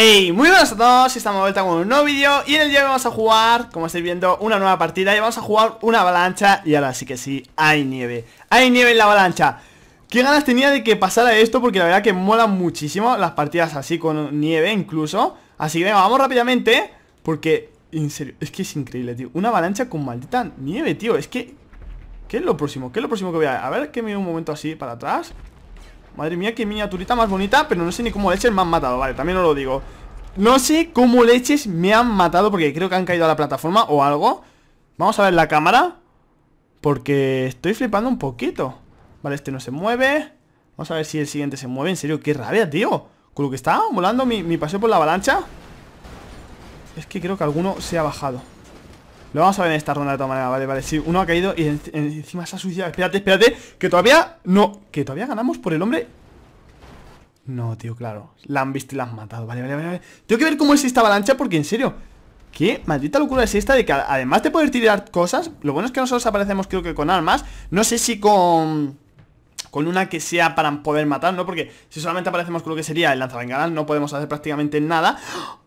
Hey, muy buenas a todos, estamos de vuelta con un nuevo vídeo Y en el día de hoy vamos a jugar, como estáis viendo, una nueva partida Y vamos a jugar una avalancha Y ahora sí que sí, hay nieve Hay nieve en la avalancha Qué ganas tenía de que pasara esto porque la verdad que mola muchísimo Las partidas así con nieve incluso Así que venga, vamos rápidamente Porque, en serio, es que es increíble, tío Una avalancha con maldita nieve, tío Es que, ¿qué es lo próximo? ¿Qué es lo próximo que voy a ver? A ver, que me un momento así para atrás Madre mía, qué miniaturita más bonita Pero no sé ni cómo leches me han matado, vale, también os lo digo No sé cómo leches me han matado Porque creo que han caído a la plataforma o algo Vamos a ver la cámara Porque estoy flipando un poquito Vale, este no se mueve Vamos a ver si el siguiente se mueve En serio, qué rabia, tío Con lo que está volando mi, mi paseo por la avalancha Es que creo que alguno se ha bajado lo vamos a ver en esta ronda de todas maneras, vale, vale Sí, uno ha caído y encima se ha suicidado Espérate, espérate, que todavía No, que todavía ganamos por el hombre No, tío, claro La han visto y la han matado, vale, vale, vale Tengo que ver cómo es esta avalancha porque en serio ¿Qué maldita locura es esta de que además de poder tirar cosas Lo bueno es que nosotros aparecemos creo que con armas No sé si con con una que sea para poder matar, ¿no? Porque si solamente aparecemos con lo que sería el lanzabengalas no podemos hacer prácticamente nada. ¡Ah!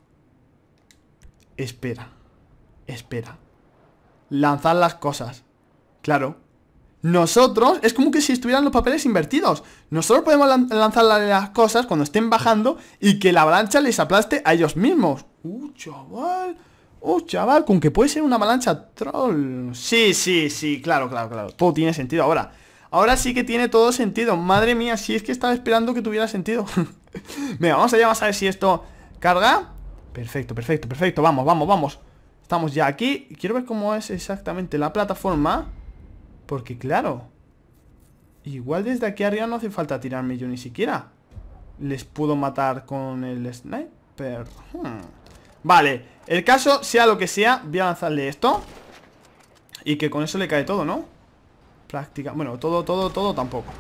Espera. Espera lanzar las cosas. Claro. Nosotros, es como que si estuvieran los papeles invertidos. Nosotros podemos lanzar las cosas cuando estén bajando y que la avalancha les aplaste a ellos mismos. ¡Uh, chaval! ¡Uh, chaval! Con que puede ser una avalancha troll. Sí, sí, sí, claro, claro, claro. Todo tiene sentido ahora. Ahora sí que tiene todo sentido. Madre mía, si es que estaba esperando que tuviera sentido. Venga, vamos allá, llamar a ver si esto carga. Perfecto, perfecto, perfecto. Vamos, vamos, vamos. Estamos ya aquí. Quiero ver cómo es exactamente la plataforma. Porque claro. Igual desde aquí arriba no hace falta tirarme yo ni siquiera. Les puedo matar con el sniper. Hmm. Vale. El caso, sea lo que sea, voy a lanzarle esto. Y que con eso le cae todo, ¿no? Práctica. Bueno, todo, todo, todo tampoco.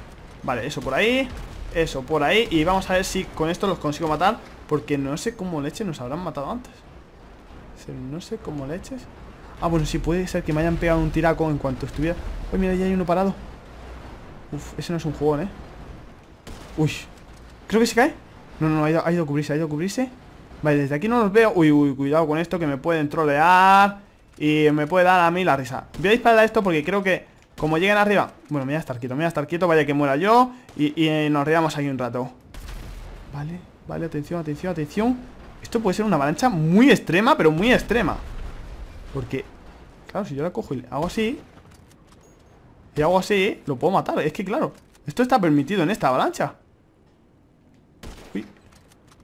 Vale, eso por ahí. Eso por ahí. Y vamos a ver si con esto los consigo matar. Porque no sé cómo leche nos habrán matado antes. No sé cómo le eches Ah, bueno, sí, puede ser que me hayan pegado un tiraco en cuanto estuviera... Uy, mira, ya hay uno parado. Uf, ese no es un jugón, ¿eh? Uy. Creo que se cae. No, no, no, ha ido, a cubrirse, ha ido a cubrirse. Vale, desde aquí no los veo. Uy, uy, cuidado con esto que me pueden trolear. Y me puede dar a mí la risa. Voy a disparar a esto porque creo que como lleguen arriba... Bueno, me voy a estar quieto, me voy a estar quieto. Vaya que muera yo. Y, y nos riamos ahí un rato. Vale, vale, atención, atención, atención. Esto puede ser una avalancha muy extrema, pero muy extrema. Porque, claro, si yo la cojo y hago así... Y hago así, lo puedo matar. Es que, claro, esto está permitido en esta avalancha. Uy.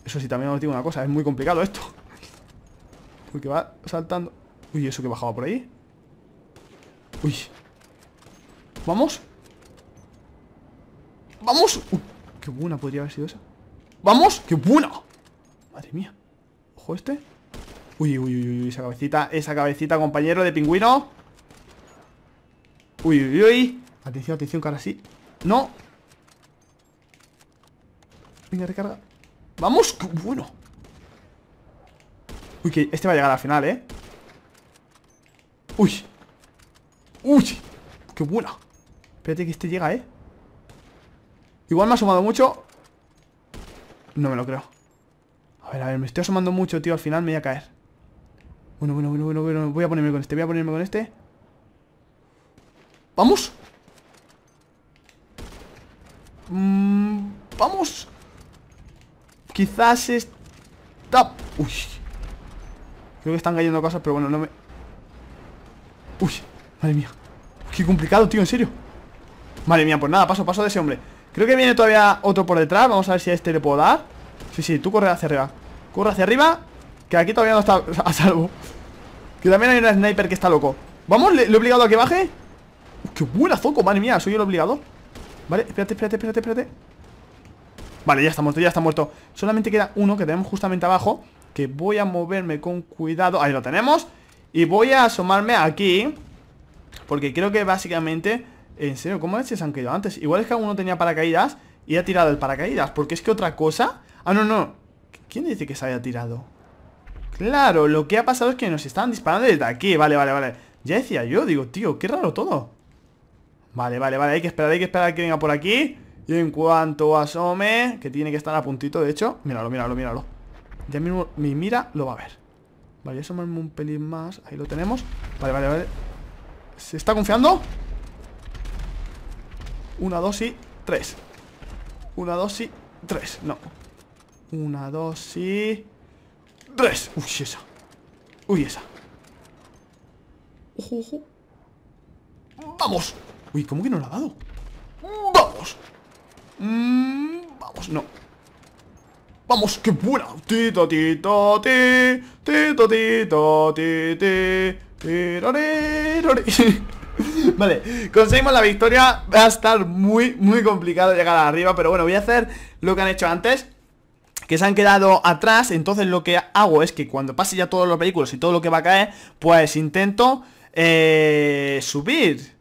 Eso sí, también os digo una cosa. Es muy complicado esto. Porque va saltando. Uy, eso que bajaba por ahí. Uy. Vamos. ¡Vamos! ¡Qué buena podría haber sido esa! ¡Vamos! ¡Qué buena! ¡Madre mía! este Uy, uy, uy, uy, esa cabecita Esa cabecita, compañero de pingüino Uy, uy, uy Atención, atención, que ahora sí No Venga, recarga Vamos, bueno Uy, que este va a llegar al final, eh Uy Uy, qué buena Espérate que este llega, eh Igual me ha sumado mucho No me lo creo a ver, a ver, me estoy asomando mucho, tío. Al final me voy a caer. Bueno, bueno, bueno, bueno, Voy a ponerme con este, voy a ponerme con este. ¡Vamos! Mm, ¡Vamos! Quizás es... ¡Uy! Creo que están cayendo cosas, pero bueno, no me... ¡Uy! Madre mía. Qué complicado, tío, en serio. Madre mía, pues nada, paso, paso de ese hombre. Creo que viene todavía otro por detrás. Vamos a ver si a este le puedo dar. Sí, sí, tú corre hacia arriba Corre hacia arriba Que aquí todavía no está a salvo Que también hay un sniper que está loco Vamos, le, he obligado a que baje Qué buena zoco, madre mía, soy el obligado Vale, espérate, espérate, espérate, espérate Vale, ya está muerto, ya está muerto Solamente queda uno que tenemos justamente abajo Que voy a moverme con cuidado Ahí lo tenemos Y voy a asomarme aquí Porque creo que básicamente En serio, ¿cómo es que se han caído antes? Igual es que uno tenía paracaídas Y ha tirado el paracaídas Porque es que otra cosa Ah, no, no. ¿Quién dice que se haya tirado? Claro, lo que ha pasado es que nos están disparando desde aquí. Vale, vale, vale. Ya decía yo, digo, tío, qué raro todo. Vale, vale, vale. Hay que esperar, hay que esperar que venga por aquí. Y en cuanto asome, que tiene que estar a puntito, de hecho. Míralo, míralo, míralo. Ya mismo mi mira lo va a ver. Vale, asomarme un pelín más. Ahí lo tenemos. Vale, vale, vale. ¿Se está confiando? Una, dos y tres. Una, dos y tres. No. Una, dos y... ¡Tres! Uy, esa Uy, esa ¡Vamos! Uy, ¿cómo que no la ha dado? ¡Vamos! Mmm. vamos, no ¡Vamos, qué buena! Tito, tito, ti Tito, tito, ti, ti Vale, conseguimos la victoria Va a estar muy, muy complicado llegar arriba Pero bueno, voy a hacer lo que han hecho antes que se han quedado atrás, entonces lo que hago es que cuando pase ya todos los vehículos y todo lo que va a caer, pues intento eh, subir.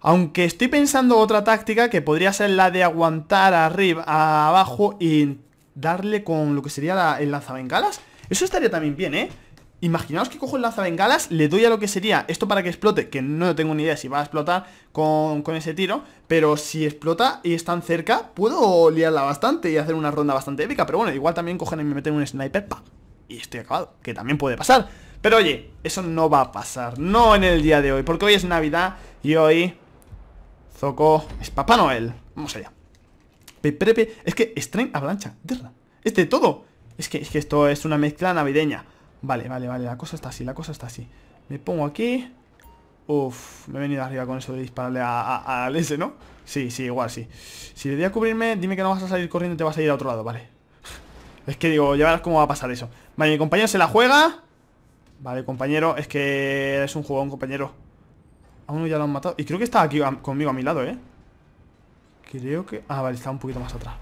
Aunque estoy pensando otra táctica que podría ser la de aguantar arriba, abajo y darle con lo que sería la, el lanzabengalas. Eso estaría también bien, ¿eh? Imaginaos que cojo el bengalas, le doy a lo que sería esto para que explote, que no tengo ni idea si va a explotar con, ese tiro, pero si explota y están cerca, puedo liarla bastante y hacer una ronda bastante épica, pero bueno, igual también cogen y me meten un sniper, pa, y estoy acabado, que también puede pasar. Pero oye, eso no va a pasar, no en el día de hoy, porque hoy es Navidad y hoy... Zoco es Papá Noel, vamos allá. Pepepe, es que Strain avalancha, es de todo. Es que, es que esto es una mezcla navideña. Vale, vale, vale, la cosa está así, la cosa está así Me pongo aquí uff me he venido arriba con eso de dispararle a, al S, ¿no? Sí, sí, igual, sí Si le a cubrirme, dime que no vas a salir corriendo y te vas a ir a otro lado, vale Es que digo, ya verás cómo va a pasar eso Vale, mi compañero se la juega Vale, compañero, es que es un jugón, compañero A uno ya lo han matado Y creo que está aquí conmigo a mi lado, ¿eh? Creo que... Ah, vale, está un poquito más atrás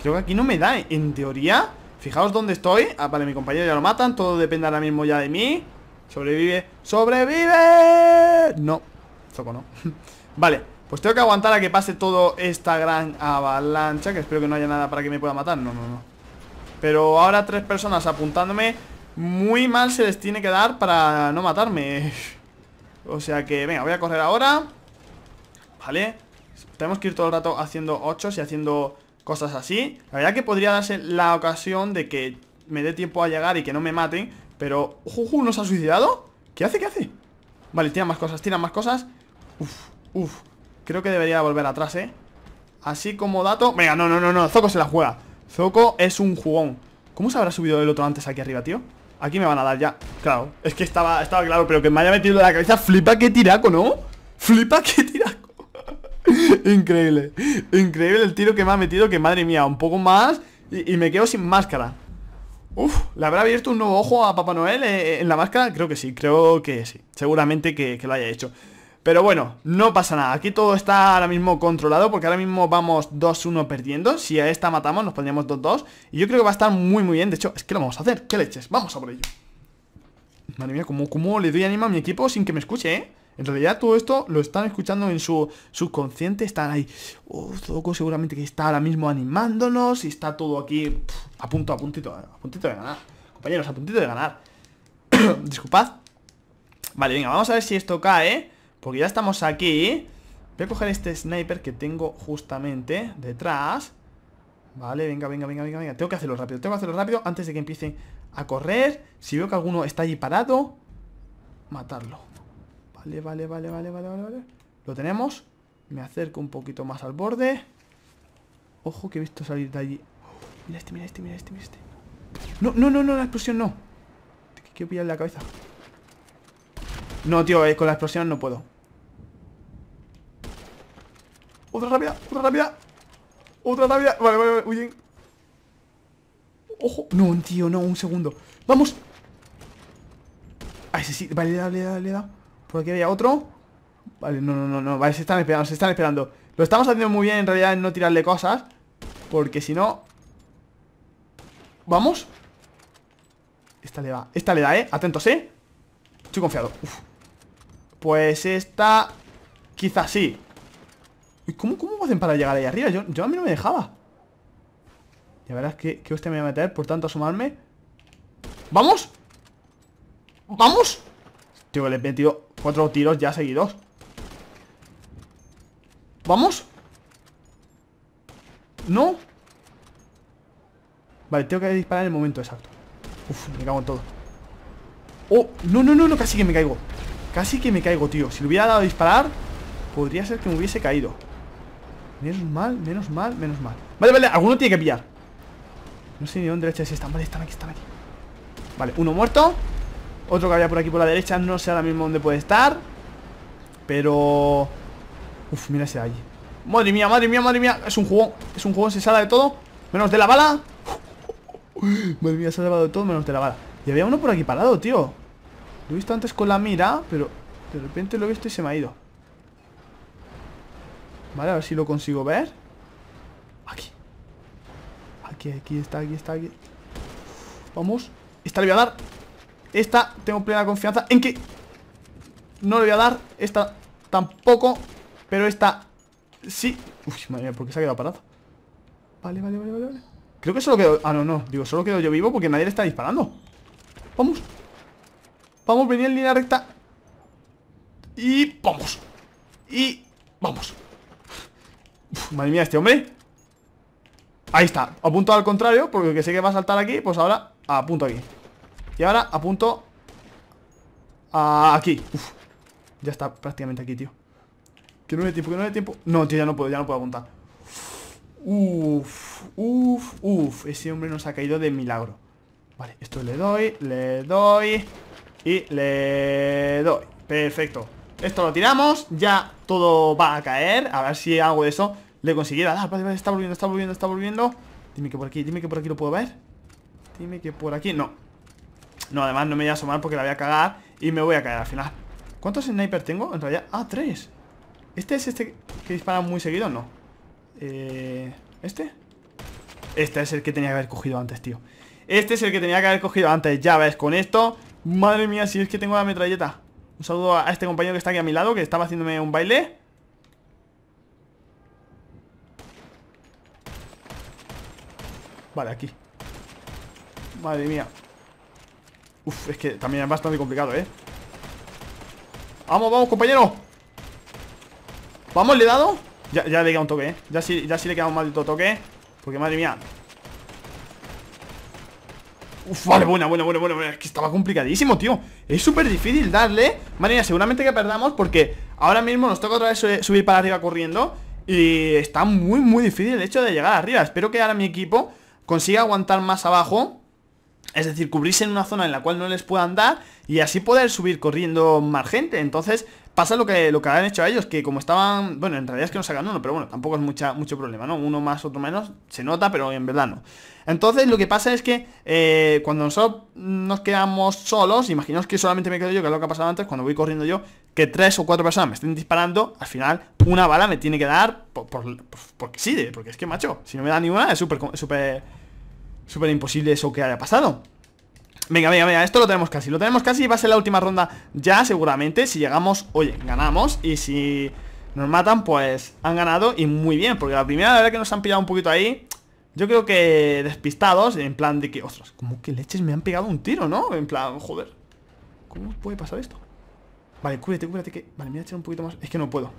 Creo que aquí no me da, ¿eh? en teoría Fijaos dónde estoy Ah, vale, mi compañero ya lo matan Todo depende ahora mismo ya de mí Sobrevive ¡Sobrevive! No Soco no Vale Pues tengo que aguantar a que pase toda esta gran avalancha Que espero que no haya nada para que me pueda matar No, no, no Pero ahora tres personas apuntándome Muy mal se les tiene que dar para no matarme O sea que, venga, voy a correr ahora Vale Tenemos que ir todo el rato haciendo ochos y haciendo cosas así. La verdad que podría darse la ocasión de que me dé tiempo a llegar y que no me maten, pero... ¡Juju! ¿No se ha suicidado? ¿Qué hace? ¿Qué hace? Vale, tira más cosas, tira más cosas. Uf, uf. Creo que debería volver atrás, ¿eh? Así como dato... Venga, no, no, no, no. Zoco se la juega. Zoco es un jugón. ¿Cómo se habrá subido el otro antes aquí arriba, tío? Aquí me van a dar ya. Claro, es que estaba, estaba claro, pero que me haya metido la cabeza. Flipa que tiraco, ¿no? Flipa que tiraco. Increíble. Increíble el tiro que me ha metido, que madre mía, un poco más y, me quedo sin máscara. Uf, ¿le habrá abierto un nuevo ojo a Papá Noel eh, en la máscara? Creo que sí, creo que sí. Seguramente que, lo haya hecho. Pero bueno, no pasa nada. Aquí todo está ahora mismo controlado porque ahora mismo vamos 2-1 perdiendo. Si a esta matamos nos pondríamos 2-2. Y yo creo que va a estar muy muy bien. De hecho, es que lo vamos a hacer. ¿Qué leches? Vamos a por ello. Madre mía, ¿cómo, cómo le doy ánimo a mi equipo sin que me escuche, eh? En realidad todo esto lo están escuchando en su subconsciente, están ahí, oh, seguramente que está ahora mismo animándonos y está todo aquí a punto, a puntito, a puntito de ganar. Compañeros, a puntito de ganar. Disculpad. Vale, venga, vamos a ver si esto cae, porque ya estamos aquí. Voy a coger este sniper que tengo justamente detrás. Vale, venga, venga, venga, venga, venga. Tengo que hacerlo rápido, tengo que hacerlo rápido antes de que empiecen a correr. Si veo que alguno está allí parado, matarlo. Vale, vale, vale, vale, vale, vale, vale. Lo tenemos. Me acerco un poquito más al borde. Ojo que he visto salir de allí. mira este, mira este, mira este, mira este. No, no, no, no, la explosión no. Quiero pillarle la cabeza. No, tío, eh, con la explosión no puedo. Otra rápida, otra rápida. Otra rápida. Vale, vale, vale, huyen. Ojo. No, tío, no, un segundo. ¡Vamos! Ah, ese sí. Vale, le dado, le dado, le dado por aquí había otro Vale, no, no, no, no Vale, se están esperando, se están esperando Lo estamos haciendo muy bien en realidad en no tirarle cosas Porque si no Vamos Esta le da, esta le da, eh Atentos, eh Estoy confiado Pues esta Quizás sí ¿Cómo, ¿Cómo hacen para llegar ahí arriba? Yo, yo a mí no me dejaba Ya verás que, que usted me va a meter Por tanto asomarme ¡Vamos! ¡Vamos! Tío, le he metido Cuatro tiros ya seguidos ¿Vamos? ¿No? Vale, tengo que disparar en el momento exacto Uf, me cago en todo Oh, no, no, no, no, casi que me caigo Casi que me caigo, tío Si le hubiera dado a disparar Podría ser que me hubiese caído Menos mal, menos mal, menos mal Vale, vale, alguno tiene que pillar No sé ni dónde leches están Vale, están aquí, están aquí Vale, uno muerto otro que había por aquí por la derecha No sé ahora mismo dónde puede estar Pero... Uf, mira ese allí Madre mía, madre mía, madre mía Es un jugón, es un juego se sala de todo Menos de la bala Madre mía, se ha salvado de todo menos de la bala Y había uno por aquí parado, tío Lo he visto antes con la mira, pero De repente lo he visto y se me ha ido Vale, a ver si lo consigo ver Aquí Aquí, aquí está, aquí está, aquí Vamos Esta le voy a dar esta tengo plena confianza en que no le voy a dar. Esta tampoco. Pero esta sí. Uy, madre mía, ¿por qué se ha quedado parado? Vale, vale, vale, vale, Creo que solo quedo... Ah, no, no. Digo, solo quedo yo vivo porque nadie le está disparando. Vamos. Vamos, venir en línea recta. Y vamos. Y vamos. madre mía, este hombre. Ahí está. Apunto al contrario porque sé que va a saltar aquí. Pues ahora apunto aquí. Y ahora apunto aquí. ya está prácticamente aquí, tío. Que no hay tiempo, que no hay tiempo. No, tío, ya no puedo, ya no puedo apuntar. Uf, uf, uf. Ese hombre nos ha caído de milagro. Vale, esto le doy, le doy y le doy. Perfecto. Esto lo tiramos, ya todo va a caer. A ver si hago eso le consiguiera ah, la está volviendo, está volviendo, está volviendo. Dime que por aquí, dime que por aquí lo puedo ver. Dime que por aquí, no no, además no me voy a asomar porque la voy a cagar Y me voy a caer al final ¿Cuántos snipers tengo? En realidad, ah, tres ¿Este es este que dispara muy seguido? No eh, ¿Este? Este es el que tenía que haber cogido antes, tío Este es el que tenía que haber cogido antes Ya ves, con esto Madre mía, si es que tengo la metralleta Un saludo a este compañero que está aquí a mi lado Que estaba haciéndome un baile Vale, aquí Madre mía Uf, es que también es bastante complicado, ¿eh? ¡Vamos, vamos, compañero! ¿Vamos, le he dado? Ya, ya le queda un toque, ¿eh? Ya sí, ya sí le queda un maldito toque Porque, madre mía Uf, vale, buena, buena, buena, buena Es que estaba complicadísimo, tío Es súper difícil darle Madre mía, seguramente que perdamos Porque ahora mismo nos toca otra vez subir para arriba corriendo Y está muy, muy difícil el hecho de llegar arriba Espero que ahora mi equipo consiga aguantar más abajo es decir, cubrirse en una zona en la cual no les puedan dar y así poder subir corriendo más gente. Entonces pasa lo que, lo que han hecho a ellos, que como estaban... Bueno, en realidad es que no sacan uno, pero bueno, tampoco es mucha, mucho problema, ¿no? Uno más, otro menos, se nota, pero en verdad no. Entonces lo que pasa es que eh, cuando nosotros nos quedamos solos, imaginaos que solamente me quedo yo, que es lo que ha pasado antes, cuando voy corriendo yo, que tres o cuatro personas me estén disparando, al final una bala me tiene que dar porque sí, porque es que macho, si no me da ninguna una es súper... Súper imposible eso que haya pasado Venga, venga, venga, esto lo tenemos casi Lo tenemos casi, va a ser la última ronda ya seguramente Si llegamos, oye, ganamos Y si nos matan, pues han ganado Y muy bien, porque la primera la verdad que nos han pillado un poquito ahí Yo creo que despistados En plan de que, ostras, como que leches me han pegado un tiro, ¿no? En plan, joder ¿Cómo puede pasar esto? Vale, cúbrete, cúbrete que... Vale, me voy echar un poquito más Es que no puedo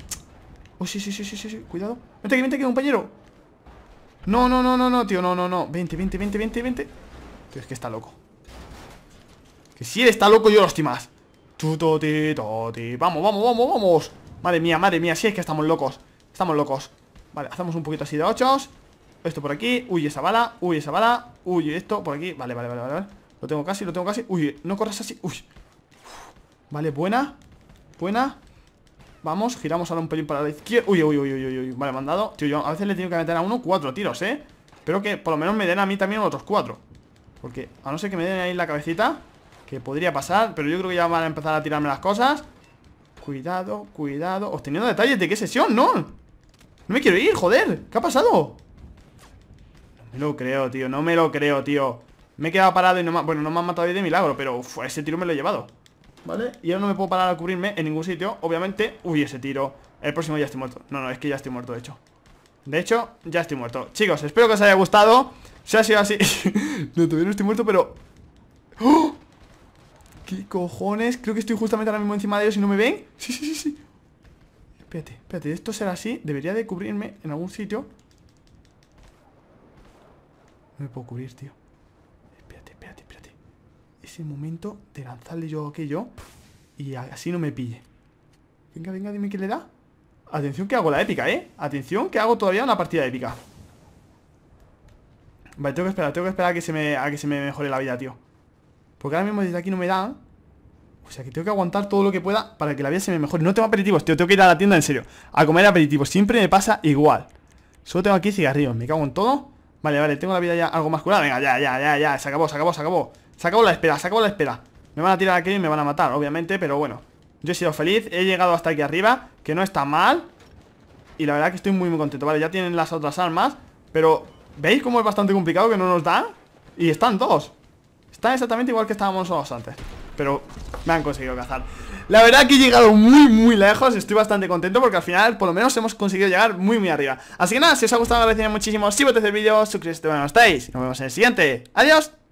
Oh, sí, sí, sí, sí, sí, cuidado Vente aquí, vente aquí, compañero no, no, no, no, no, tío, no, no, no Vente, vente, vente, vente, vente Tío, es que está loco Que si él está loco, yo lo estoy más toti Vamos, vamos, vamos, vamos Madre mía, madre mía, si es que estamos locos Estamos locos Vale, hacemos un poquito así de ochos Esto por aquí, uy, esa bala, uy, esa bala Uy, esto por aquí, vale, vale, vale, vale Lo tengo casi, lo tengo casi, uy, no corras así, uy Vale, buena, buena Vamos, giramos ahora un pelín para la izquierda Uy, uy, uy, uy, uy, uy, vale, me han dado Tío, yo a veces le tengo que meter a uno cuatro tiros, eh Espero que por lo menos me den a mí también otros cuatro Porque a no ser que me den ahí la cabecita Que podría pasar Pero yo creo que ya van a empezar a tirarme las cosas Cuidado, cuidado Obteniendo detalles de qué sesión, ¿no? No me quiero ir, joder ¿Qué ha pasado? No me lo creo, tío No me lo creo, tío Me he quedado parado y no me, bueno, no me han matado ahí de milagro Pero ese tiro me lo he llevado ¿Vale? Y ahora no me puedo parar a cubrirme en ningún sitio Obviamente, uy, ese tiro El próximo ya estoy muerto No, no, es que ya estoy muerto, de hecho De hecho, ya estoy muerto Chicos, espero que os haya gustado Si ha sido así No, todavía no estoy muerto, pero... ¡Oh! ¿Qué cojones? Creo que estoy justamente ahora mismo encima de ellos y no me ven Sí, sí, sí, sí Espérate, espérate, esto será así Debería de cubrirme en algún sitio No me puedo cubrir, tío ese momento de lanzarle yo aquello y así no me pille. Venga, venga, dime qué le da. Atención que hago la épica, ¿eh? Atención que hago todavía una partida épica. Vale, tengo que esperar, tengo que esperar que se me, a que se me mejore la vida, tío. Porque ahora mismo desde aquí no me dan. O sea que tengo que aguantar todo lo que pueda para que la vida se me mejore. No tengo aperitivos, tío. Tengo que ir a la tienda en serio. A comer aperitivos. Siempre me pasa igual. Solo tengo aquí cigarrillos. Me cago en todo. Vale, vale, tengo la vida ya algo más curada Venga, ya, ya, ya, ya, se acabó, se acabó, se acabó Se acabó la espera, se acabó la espera Me van a tirar aquí y me van a matar, obviamente, pero bueno Yo he sido feliz, he llegado hasta aquí arriba Que no está mal Y la verdad que estoy muy, muy contento, vale, ya tienen las otras armas Pero, ¿veis cómo es bastante complicado que no nos dan? Y están dos Están exactamente igual que estábamos solos antes Pero me han conseguido cazar la verdad que he llegado muy, muy lejos Estoy bastante contento porque al final por lo menos hemos conseguido llegar muy, muy arriba Así que nada, si os ha gustado agradecería muchísimo si votéis el vídeo, suscribiros si no estáis Nos vemos en el siguiente, adiós